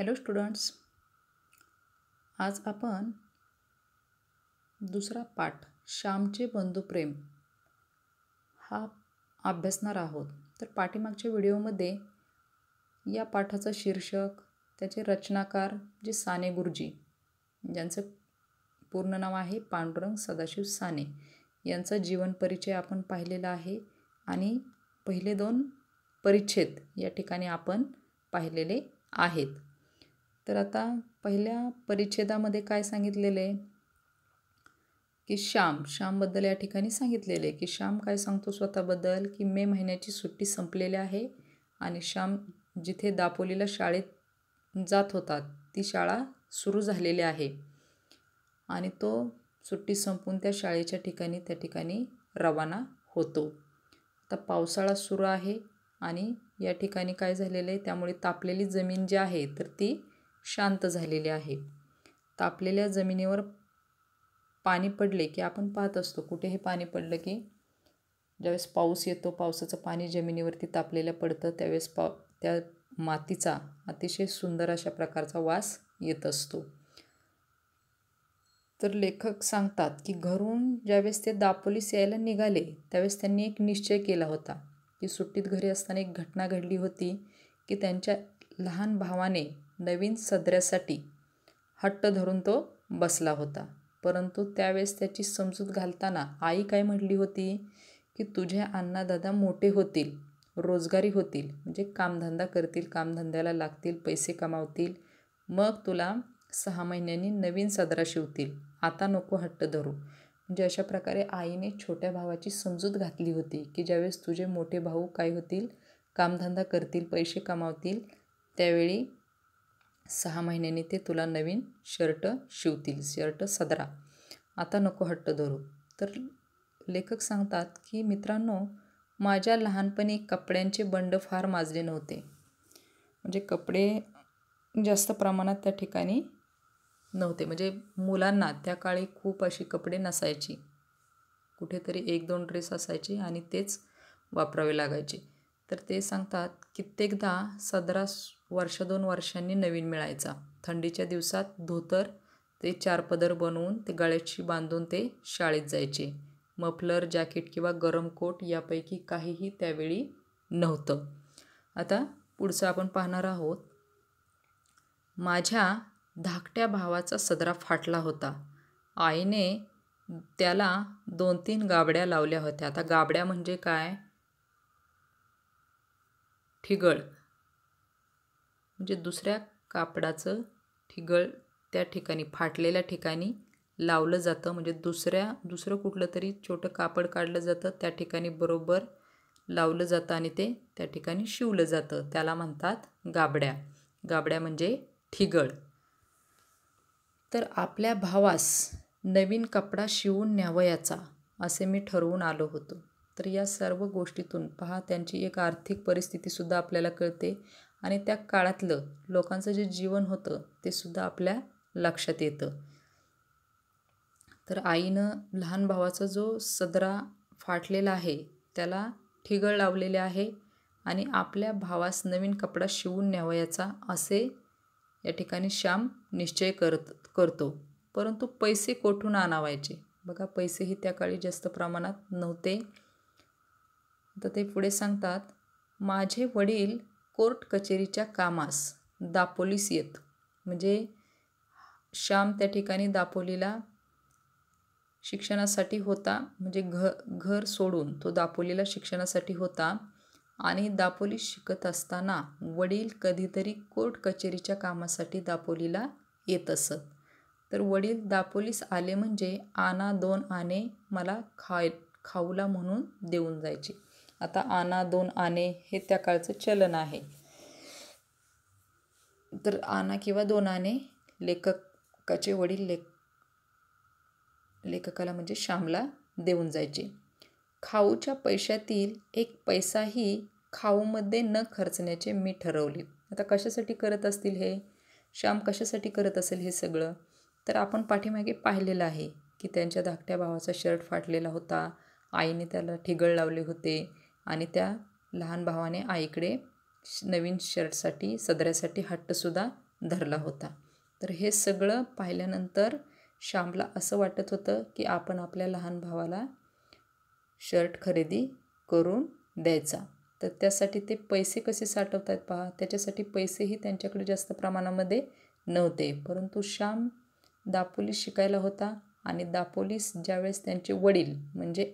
hello students आज आपण दुसरा पाठ श्यामचे प्रेम हा अभ्यासणार आहोत तर पाठीमागच्या व्हिडिओमध्ये या पाठाचं शीर्षक त्याचे रचनाकार जे साने गुरुजी ज्यांचं पूर्ण नाव आहे पांडुरंग सदाशिव साने यांचा जीवन परिचय आपण पाहिलेला आहे आणि पहिले दोन परिच्छेद या ठिकाणी आपण पाहिलेले आहेत तर आता पहिल्या परिच्छेदामध्ये काय सांगितलेलं आहे की श्याम श्यामबद्दल या ठिकाणी सांगितलेलं आहे की श्याम काय सांगतो स्वतःबद्दल की मे महिन्याची सुट्टी संपलेली आहे आणि श्याम जिथे दापोलीला शाळेत जात होता ती शाळा सुरू झालेली आहे आणि तो सुट्टी संपून त्या शाळेच्या ठिकाणी त्या ठिकाणी रवाना होतो आता पावसाळा सुरू आहे आणि या ठिकाणी काय झालेलं आहे त्यामुळे तापलेली जमीन जी आहे तर ती शांत झालेले आहे तापलेल्या जमिनीवर पाणी पडले की आपण पाहत असतो कुठे हे पाणी पडलं की ज्यावेळेस पाऊस येतो पावसाचं पाणी जमिनीवरती तापलेलं पडतं त्यावेळेस पा त्या मातीचा अतिशय सुंदर अशा प्रकारचा वास येत असतो तर लेखक सांगतात की घरून ज्यावेळेस ते दापोलीस यायला निघाले त्यावेळेस त्यांनी एक निश्चय केला होता की सुट्टीत घरी असताना एक घटना घडली होती की त्यांच्या लहान भावाने नवीन सदऱ्यासाठी हट्ट धरून तो बसला होता परंतु त्यावेळेस त्याची समजूत घालताना आई काय म्हटली होती की तुझे अण्णादादा मोठे होतील रोजगारी होतील म्हणजे कामधंदा करतील कामधंद्याला लागतील पैसे कमावतील मग तुला सहा महिन्यांनी नवीन सदरा शिवतील आता नको हट्ट धरू म्हणजे अशा प्रकारे आईने छोट्या भावाची समजूत घातली होती की ज्यावेळेस तुझे मोठे भाऊ काय होतील कामधंदा करतील पैसे कमावतील त्यावेळी सहा महिन्यांनी ते तुला नवीन शर्ट शिवतील शर्ट सदरा आता नको हट्ट धरू तर लेखक सांगतात की मित्रांनो माझ्या लहानपणी कपड्यांचे बंड फार माजले नव्हते म्हणजे कपडे जास्त प्रमाणात त्या ठिकाणी नव्हते म्हणजे मुलांना त्या काळी खूप अशी कपडे नसायची कुठेतरी एक दोन ड्रेस असायचे आणि तेच वापरावे लागायचे तर ते सांगतात कित्येकदा सदरा वर्ष दोन वर्षांनी नवीन मिळायचा थंडीच्या दिवसात धोतर ते चार पदर बनवून ते गळ्याशी बांधून ते शाळेत जायचे मफलर जॅकेट किंवा गरम कोट यापैकी काहीही त्यावेळी नव्हतं आता पुढचं आपण पाहणार आहोत माझ्या धाकट्या भावाचा सदरा फाटला होता आईने त्याला दोन तीन गाबड्या लावल्या होत्या आता गाबड्या म्हणजे काय ठिगळ म्हणजे दुसऱ्या कापडाचं ठिगळ त्या ठिकाणी फाटलेल्या ठिकाणी लावलं जातं म्हणजे दुसऱ्या दुसरं कुठलं तरी छोटं कापड काढलं जातं त्या ठिकाणी बरोबर लावलं जातं आणि ते त्या ठिकाणी शिवलं जातं त्याला म्हणतात गाबड्या गाबड्या म्हणजे ठिगळ तर आपल्या भावास नवीन कपडा शिवून न्यावयाचा असे मी ठरवून आलो होतो तर या सर्व गोष्टीतून पहा त्यांची एक आर्थिक परिस्थितीसुद्धा आपल्याला कळते आणि त्या काळातलं लोकांचं जे जीवन होतं ते सुद्धा आपल्या लक्षात येतं तर आईनं लहान भावाचा जो सदरा फाटलेला आहे त्याला ठिगळ लावलेले आहे आणि आपल्या भावास नवीन कपडा शिवून न्यावयाचा असे या ठिकाणी श्याम निश्चय करत करतो परंतु पैसे कोठून आणावायचे बघा पैसेही त्या काळी जास्त प्रमाणात नव्हते तर ते पुढे सांगतात माझे वडील कोर्ट कचेरीच्या कामास दापोलीस येत म्हणजे श्याम त्या ठिकाणी दापोलीला शिक्षणासाठी होता म्हणजे घ घर सोडून तो दापोलीला शिक्षणासाठी होता आणि दापोली शिकत असताना वडील कधीतरी कोर्ट कचेरीच्या कामासाठी दापोलीला येत असत तर वडील दापोलीस आले म्हणजे आना दोन आणे मला खाय खाऊला म्हणून देऊन जायचे आता आना दोन आणे हे त्या काळचं चलन आहे तर आना किंवा दोन आणे लेखकाचे वडील लेख लेखकाला म्हणजे श्यामला देऊन जायचे खाऊच्या पैशातील एक पैसाही खाऊमध्ये न खर्चण्याचे मी ठरवले आता कशासाठी करत असतील हे श्याम कशासाठी करत असेल हे सगळं तर आपण पाठीमागे पाहिलेलं आहे की त्यांच्या धाकट्या भावाचा शर्ट फाटलेला होता आईने त्याला ठिगळ लावले होते आणि त्या लहान भावाने आईकडे नवीन शर्टसाठी सदऱ्यासाठी हट्टसुद्धा धरला होता तर हे सगळं पाहिल्यानंतर श्यामला असं वाटत होतं की आपण आपल्या लहान भावाला शर्ट खरेदी करून द्यायचा तर त्यासाठी ते पैसे कसे साठवतात पहा त्याच्यासाठी पैसेही त्यांच्याकडे जास्त प्रमाणामध्ये नव्हते परंतु श्याम दापोलीस शिकायला होता आणि दापोलीस ज्यावेळेस त्यांचे वडील म्हणजे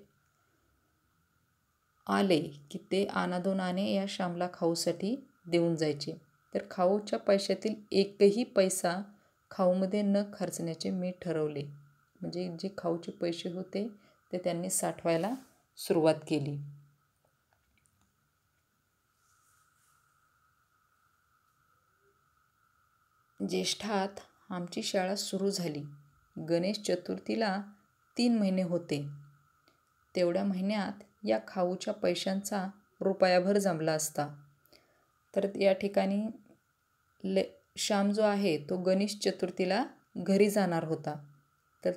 आले की ते आनादोनाने या श्यामला खाऊसाठी देऊन जायचे तर खाऊच्या पैशातील एकही पैसा खाऊमध्ये न खर्चण्याचे मी ठरवले म्हणजे जे खाऊचे पैसे होते ते त्यांनी साठवायला सुरुवात केली ज्येष्ठात आमची शाळा सुरू झाली गणेश चतुर्थीला तीन महिने होते तेवढ्या महिन्यात या खाऊच्या पैशांचा रुपयाभर जमला असता तर या ठिकाणी ले श्याम जो आहे तो गणेश चतुर्थीला घरी जाणार होता तर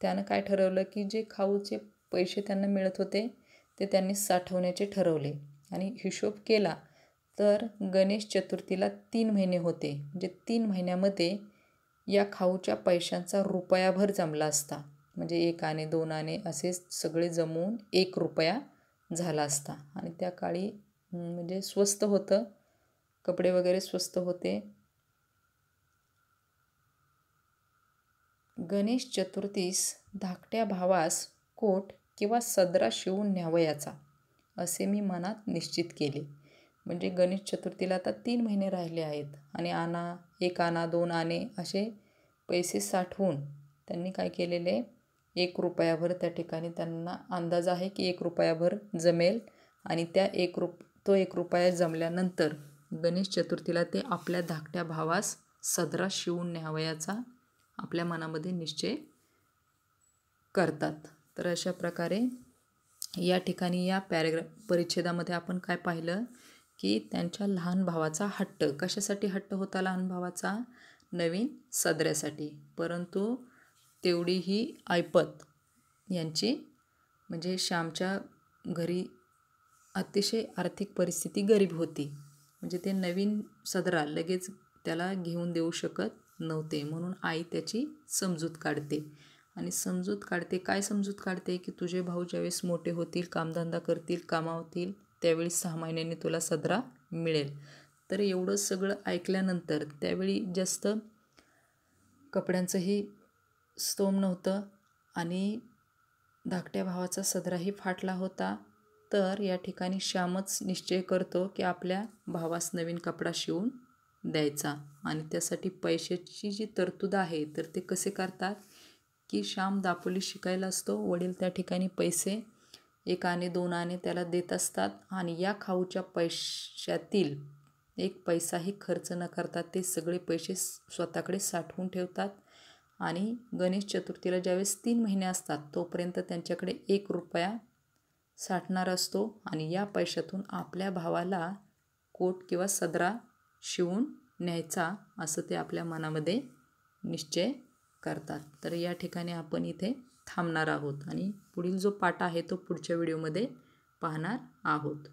त्यानं काय ठरवलं की जे खाऊचे पैसे त्यांना मिळत होते ते त्यांनी साठवण्याचे ठरवले आणि हिशोब केला तर गणेश चतुर्थीला तीन महिने होते म्हणजे तीन महिन्यामध्ये या खाऊच्या पैशांचा रुपयाभर जमला असता म्हणजे एक आणे दोन आणि असे सगळे जमवून एक रुपया झाला असता आणि त्या काळी म्हणजे स्वस्त होतं कपडे वगैरे स्वस्त होते गणेश चतुर्थीस धाकट्या भावास कोट किंवा सदरा शिवून न्यावयाचा असे मी मनात निश्चित केले म्हणजे गणेश चतुर्थीला आता तीन महिने राहिले आहेत आणि आना एक आना दोन आणे असे पैसे साठवून त्यांनी काय केलेले एक रुपयाभर त्या ठिकाणी त्यांना अंदाज आहे की एक रुपयाभर जमेल आणि त्या एक रुप तो एक रुपया जमल्यानंतर गणेश चतुर्थीला ते आपल्या धाकट्या भावास सदरा शिवून न्यावयाचा आपल्या मनामध्ये निश्चय करतात तर अशा प्रकारे या ठिकाणी या पॅरेग्रा परिच्छेदामध्ये आपण काय पाहिलं की त्यांच्या लहान भावाचा हट्ट कशासाठी हट्ट होता लहान भावाचा नवीन सदऱ्यासाठी परंतु तेवढी ही ऐपत यांची म्हणजे श्यामच्या घरी अतिशय आर्थिक परिस्थिती गरीब होती म्हणजे ते नवीन सदरा लगेच त्याला घेऊन देऊ शकत नव्हते म्हणून आई त्याची समजूत काढते आणि समजूत काढते काय समजूत काढते की तुझे भाऊ ज्यावेळेस मोठे होतील कामधंदा करतील कामावतील त्यावेळी सहा महिन्यांनी तुला सदरा मिळेल तर एवढं सगळं ऐकल्यानंतर त्यावेळी जास्त कपड्यांचंही स्तोम नव्हतं आणि धाकट्या भावाचा सदराही फाटला होता तर या ठिकाणी श्यामच निश्चय करतो की आपल्या भावास नवीन कपडा शिवून द्यायचा आणि त्यासाठी पैशाची जी तरतूद आहे तर ते कसे करतात की श्याम दापोली शिकायला असतो वडील त्या ठिकाणी पैसे एक आणि दोन आणि त्याला देत असतात आणि या खाऊच्या पैशातील एक पैसाही खर्च न करतात ते सगळे पैसे स्वतःकडे साठवून ठेवतात आणि गणेश चतुर्थीला ज्यावेळेस तीन महिने असतात तोपर्यंत त्यांच्याकडे एक रुपया साठणार असतो आणि या पैशातून आपल्या भावाला कोट किंवा सदरा शिवून न्यायचा असं ते आपल्या मनामध्ये निश्चय करतात तर या ठिकाणी आपण इथे थांबणार आहोत आणि पुढील जो पाठ आहे तो पुढच्या व्हिडिओमध्ये पाहणार आहोत